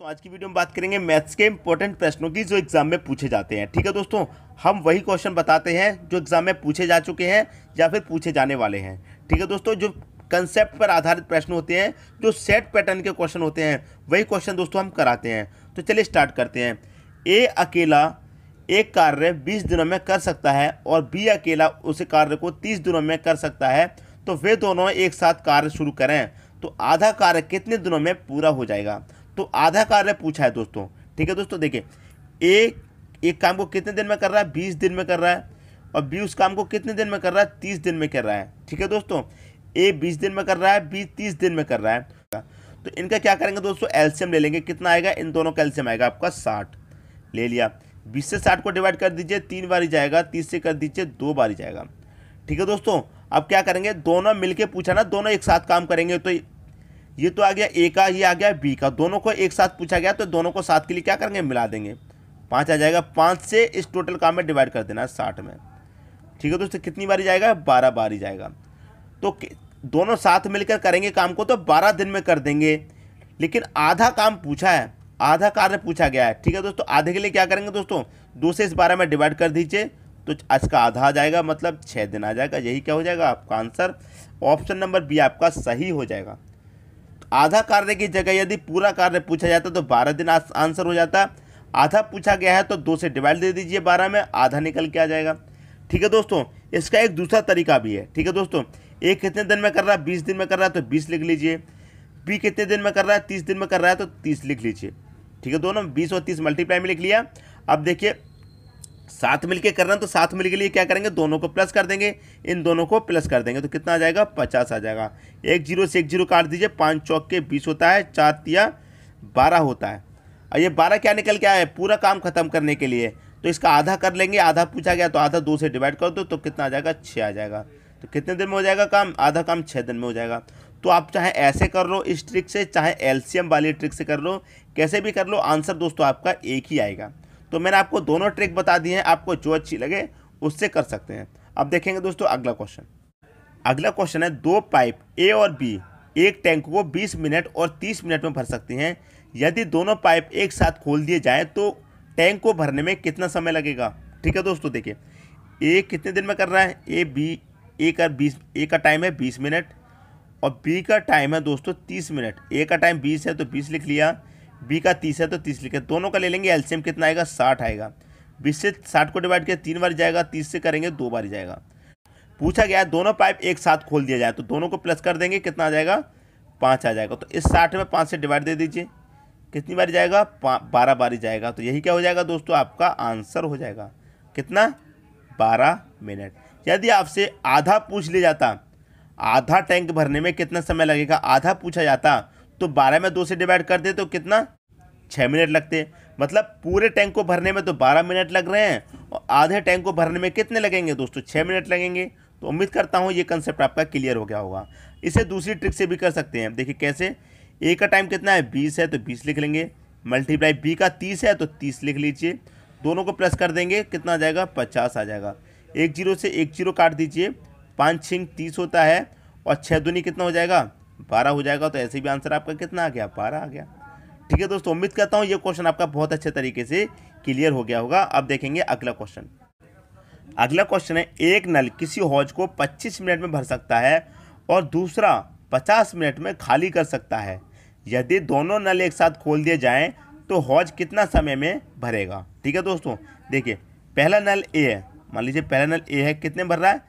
दोस्तों आज की वीडियो में बात करेंगे मैथ्स के इंपॉर्टेंट प्रश्नों की जो एग्जाम में पूछे जाते हैं ठीक है दोस्तों हम वही क्वेश्चन बताते हैं जो एग्जाम में पूछे जा चुके हैं या फिर पूछे जाने वाले हैं ठीक है दोस्तों जो कंसेप्ट पर आधारित प्रश्न होते हैं जो सेट पैटर्न के क्वेश्चन होते हैं वही क्वेश्चन दोस्तों हम कराते हैं तो चलिए स्टार्ट करते हैं ए अकेला एक कार्य बीस दिनों में कर सकता है और बी अकेला उस कार्य को तीस दिनों में कर सकता है तो वे दोनों एक साथ कार्य शुरू करें तो आधा कार्य कितने दिनों में पूरा हो जाएगा तो आधा कार्य पूछा है दोस्तों ठीक है दोस्तों देखिए एक एक काम को कितने दिन में कर रहा है बीस दिन में कर रहा है और बी उस काम को कितने दिन में कर रहा है तीस दिन में कर रहा है ठीक है दोस्तों ए बीस दिन में कर रहा है बी तीस दिन में कर रहा है तो इनका क्या करेंगे दोस्तों एल्शियम ले लेंगे कितना आएगा इन दोनों का एल्शियम आएगा आपका साठ ले लिया बीस से साठ को डिवाइड कर दीजिए तीन बार ही जाएगा तीस से कर दीजिए दो बार ही जाएगा ठीक है दोस्तों अब क्या करेंगे दोनों मिलके पूछा ना दोनों एक साथ काम करेंगे तो ये तो आ गया ए का ये आ गया बी का दोनों को एक साथ पूछा गया तो दोनों को साथ के लिए क्या करेंगे मिला देंगे पाँच आ जाएगा पाँच से इस टोटल काम में डिवाइड कर देना है साठ में ठीक है दोस्तों कितनी बारी जाएगा बारह बारी जाएगा तो दोनों साथ मिलकर करेंगे काम को तो बारह दिन में कर देंगे लेकिन आधा काम पूछा है आधा कार्य पूछा गया है ठीक है दोस्तों आधे के लिए क्या करेंगे दोस्तों दो से इस बारह में डिवाइड कर दीजिए तो आज का आधा आ जाएगा मतलब छः दिन आ जाएगा यही क्या हो जाएगा आपका आंसर ऑप्शन नंबर बी आपका सही हो जाएगा आधा कार्य की जगह यदि पूरा कार्य पूछा जाता तो बारह दिन आंसर हो जाता आधा पूछा गया है तो दो से डिवाइड दे दीजिए बारह में आधा निकल के आ जाएगा ठीक है दोस्तों इसका एक दूसरा तरीका भी है ठीक है दोस्तों ए कितने दिन में कर रहा है बीस दिन में कर रहा है तो बीस लिख लीजिए बी कितने दिन में कर रहा है तीस दिन में कर रहा है तो तीस लिख लीजिए ठीक है दोनों बीस और तीस मल्टीप्लाई में लिख लिया अब देखिए साथ मिलके करना तो साथ मिल के लिए क्या करेंगे दोनों को प्लस कर देंगे इन दोनों को प्लस कर देंगे तो कितना आ जाएगा पचास आ जाएगा एक जीरो से एक जीरो काट दीजिए पाँच चौक के बीस होता है चार तिया बारह होता है और ये बारह क्या निकल के आया है पूरा काम खत्म करने के लिए तो इसका आधा कर लेंगे आधा पूछा गया तो आधा दो से डिवाइड कर दो तो कितना आ जाएगा छः आ जाएगा तो कितने दिन में हो जाएगा काम आधा काम छः दिन में हो जाएगा तो आप चाहे ऐसे कर लो इस ट्रिक से चाहे एल्सियम वाली ट्रिक से कर लो कैसे भी कर लो आंसर दोस्तों आपका एक ही आएगा तो मैंने आपको दोनों ट्रिक बता दी हैं आपको जो अच्छी लगे उससे कर सकते हैं अब देखेंगे दोस्तों अगला क्वेश्चन अगला क्वेश्चन है दो पाइप ए और बी एक टैंक को 20 मिनट और 30 मिनट में भर सकती हैं यदि दोनों पाइप एक साथ खोल दिए जाए तो टैंक को भरने में कितना समय लगेगा ठीक है दोस्तों देखिए ए कितने दिन में कर रहा है ए बी ए का बीस ए का टाइम है बीस मिनट और बी का टाइम है दोस्तों तीस मिनट ए का टाइम बीस है तो बीस लिख लिया बी का तीस है तो तीस लिखे दोनों का ले लेंगे एलसीएम कितना आएगा साठ आएगा बीस से साठ को डिवाइड किया तीन बार जाएगा तीस से करेंगे दो बार जाएगा पूछा गया दोनों पाइप एक साथ खोल दिया जाए तो दोनों को प्लस कर देंगे कितना आ जाएगा पाँच आ जाएगा तो इस साठ में पाँच से डिवाइड दे दीजिए कितनी बारी जाएगा बारह बारी जाएगा तो यही क्या हो जाएगा दोस्तों आपका आंसर हो जाएगा कितना बारह मिनट यदि आपसे आधा पूछ लिया जाता आधा टैंक भरने में कितना समय लगेगा आधा पूछा जाता तो बारह में दो से डिवाइड कर दे तो कितना छः मिनट लगते मतलब पूरे टैंक को भरने में तो बारह मिनट लग रहे हैं और आधे टैंक को भरने में कितने लगेंगे दोस्तों छः मिनट लगेंगे तो उम्मीद करता हूँ ये कंसेप्ट आपका क्लियर हो गया होगा इसे दूसरी ट्रिक से भी कर सकते हैं देखिए कैसे ए का टाइम कितना है बीस है तो बीस लिख लेंगे मल्टीप्लाई बी का तीस है तो तीस लिख लीजिए दोनों को प्लस कर देंगे कितना आ जाएगा पचास आ जाएगा एक जीरो से एक जीरो काट दीजिए पाँच छिंग तीस होता है और छः दुनी कितना हो जाएगा बारह हो जाएगा तो ऐसे भी आंसर आपका कितना आ गया बारह आ गया ठीक है दोस्तों उम्मीद करता हूँ ये क्वेश्चन आपका बहुत अच्छे तरीके से क्लियर हो गया होगा अब देखेंगे अगला क्वेश्चन अगला क्वेश्चन है एक नल किसी हौज को 25 मिनट में भर सकता है और दूसरा 50 मिनट में खाली कर सकता है यदि दोनों नल एक साथ खोल दिए जाएं तो हौज कितना समय में भरेगा ठीक है दोस्तों देखिए पहला नल ए है मान लीजिए पहला नल ए है कितने भर रहा है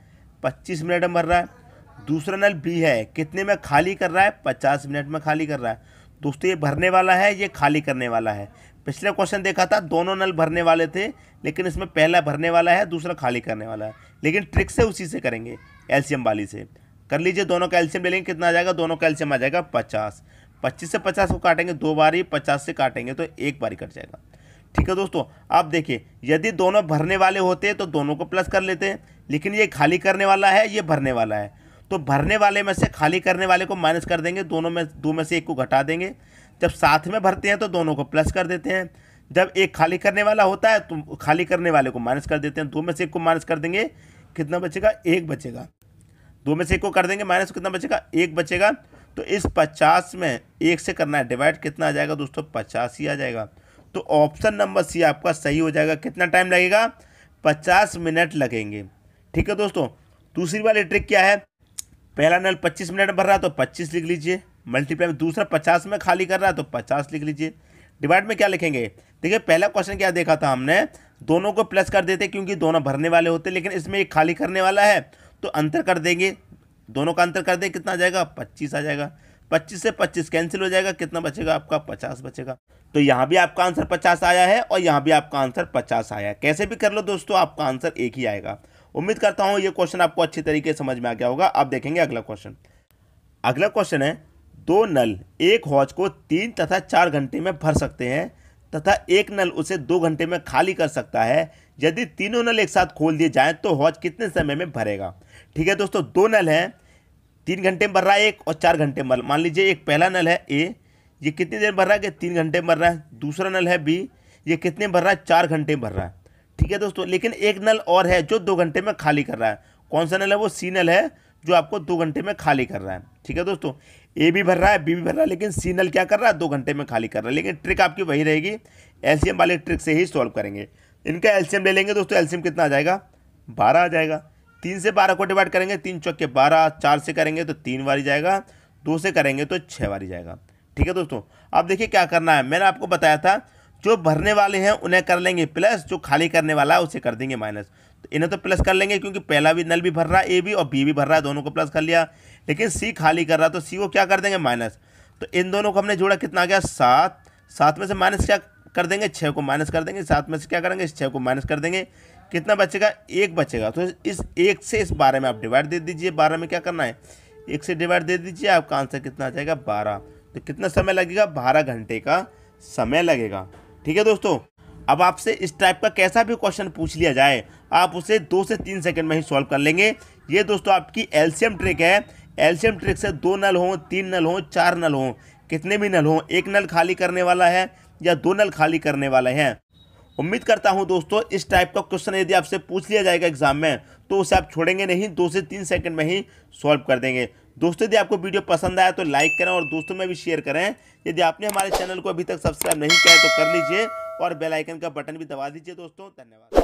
पच्चीस मिनट में भर रहा है दूसरा नल बी है कितने में खाली कर रहा है पचास मिनट में खाली कर रहा है दोस्तों ये भरने वाला है ये खाली करने वाला है पिछले क्वेश्चन देखा था दोनों नल भरने वाले थे लेकिन इसमें पहला भरने वाला है दूसरा खाली करने वाला है लेकिन ट्रिक से उसी से करेंगे एल्शियम वाली से कर लीजिए दोनों का एल्शियम ले लेंगे कितना आ जाएगा दोनों का एल्शियम आ जाएगा पचास पच्चीस से पचास को काटेंगे दो बारी पचास से काटेंगे तो एक बार ही कट जाएगा ठीक है दोस्तों आप देखिए यदि दोनों भरने वाले होते तो दोनों को प्लस कर लेते हैं लेकिन ये खाली करने वाला है ये भरने वाला है तो भरने वाले में से खाली करने वाले को माइनस कर देंगे दोनों में दो में से एक को घटा देंगे जब साथ में भरते हैं तो दोनों को प्लस कर देते हैं जब एक खाली करने वाला होता है तो खाली करने वाले को माइनस कर देते हैं दो में से एक को माइनस कर देंगे कितना बचेगा एक बचेगा दो में से एक को कर देंगे माइनस कितना बचेगा एक बचेगा तो इस पचास में एक से करना है डिवाइड कितना आ जाएगा दोस्तों पचास ही आ जाएगा तो ऑप्शन नंबर सी आपका सही हो जाएगा कितना टाइम लगेगा पचास मिनट लगेंगे ठीक है दोस्तों दूसरी वाली ट्रिक क्या है पहला नल 25 मिनट में भर रहा है तो 25 लिख लीजिए मल्टीप्लाई में दूसरा 50 में खाली कर रहा है तो 50 लिख लीजिए डिवाइड में क्या लिखेंगे देखिए पहला क्वेश्चन क्या देखा था हमने दोनों को प्लस कर देते क्योंकि दोनों भरने वाले होते लेकिन इसमें एक खाली करने वाला है तो अंतर कर देंगे दोनों का अंतर कर दें कितना आ जाएगा पच्चीस आ जाएगा पच्चीस से पच्चीस कैंसिल हो जाएगा कितना बचेगा आपका पचास बचेगा तो यहाँ भी आपका आंसर पचास आया है और यहाँ भी आपका आंसर पचास आया है कैसे भी कर लो दोस्तों आपका आंसर एक ही आएगा उम्मीद करता हूँ ये क्वेश्चन आपको अच्छी तरीके से समझ में आ गया होगा आप देखेंगे अगला क्वेश्चन अगला क्वेश्चन है दो नल एक हौज को तीन तथा चार घंटे में भर सकते हैं तथा एक नल उसे दो घंटे में खाली कर सकता है यदि तीनों नल एक साथ खोल दिए जाएं तो हौज कितने समय में भरेगा ठीक है दोस्तों दो नल हैं तीन घंटे में भर रहा है एक और चार घंटे में मान लीजिए एक पहला नल है ए ये कितनी देर भर रहा है कि तीन घंटे में भर रहा है दूसरा नल है बी ये कितने भर रहा है चार घंटे में भर रहा है ठीक है दोस्तों लेकिन एक नल और है जो दो घंटे में खाली कर रहा है कौन सा नल है वो सी नल है जो आपको दो घंटे में खाली कर रहा है ठीक है दोस्तों ए भी भर रहा है बी भी भर रहा है लेकिन सी नल क्या कर रहा है दो घंटे में खाली कर रहा है लेकिन ट्रिक आपकी वही रहेगी एलसीएम वाले ट्रिक से ही सॉल्व करेंगे इनका एलसीएम ले लेंगे दोस्तों एलसीएम कितना आ जाएगा बारह आ जाएगा तीन से बारह को डिवाइड करेंगे तीन चौके बारह चार से करेंगे तो तीन बारी जाएगा दो से करेंगे तो छः बारी जाएगा ठीक है दोस्तों अब देखिए क्या करना है मैंने आपको बताया था जो भरने वाले हैं उन्हें कर लेंगे प्लस जो खाली करने वाला है उसे कर देंगे माइनस तो इन्हें तो प्लस कर लेंगे क्योंकि पहला भी नल भी भर रहा है ए भी और बी भी भर रहा है दोनों को प्लस कर लिया लेकिन सी खाली कर रहा है तो सी को क्या कर देंगे माइनस तो इन दोनों को हमने जोड़ा कितना आ गया सात सात में से माइनस क्या कर देंगे छः को माइनस कर देंगे सात में से क्या करेंगे छः को माइनस कर देंगे कितना बचेगा एक बचेगा तो इस एक से इस बारह में आप डिवाइड दे दीजिए बारह में क्या करना है एक से डिवाइड दे दीजिए आपका आंसर कितना आ जाएगा बारह तो कितना समय लगेगा बारह घंटे का समय लगेगा ठीक है दोस्तों अब आपसे इस टाइप का कैसा भी क्वेश्चन पूछ लिया जाए आप उसे दो से तीन सेकंड में ही सॉल्व कर लेंगे ये दोस्तों आपकी एल्शियम ट्रिक है एल्शियम ट्रिक से दो नल हों तीन नल हों चार नल हों कितने भी नल हों एक नल खाली करने वाला है या दो नल खाली करने वाले हैं उम्मीद करता हूं दोस्तों इस टाइप का क्वेश्चन यदि आपसे पूछ लिया जाएगा एग्जाम में तो उसे आप छोड़ेंगे नहीं दो से तीन सेकंड में ही सॉल्व कर देंगे दोस्तों यदि आपको वीडियो पसंद आया तो लाइक करें और दोस्तों में भी शेयर करें यदि आपने हमारे चैनल को अभी तक सब्सक्राइब नहीं किया है तो कर लीजिए और बेलाइकन का बटन भी दबा दीजिए दोस्तों धन्यवाद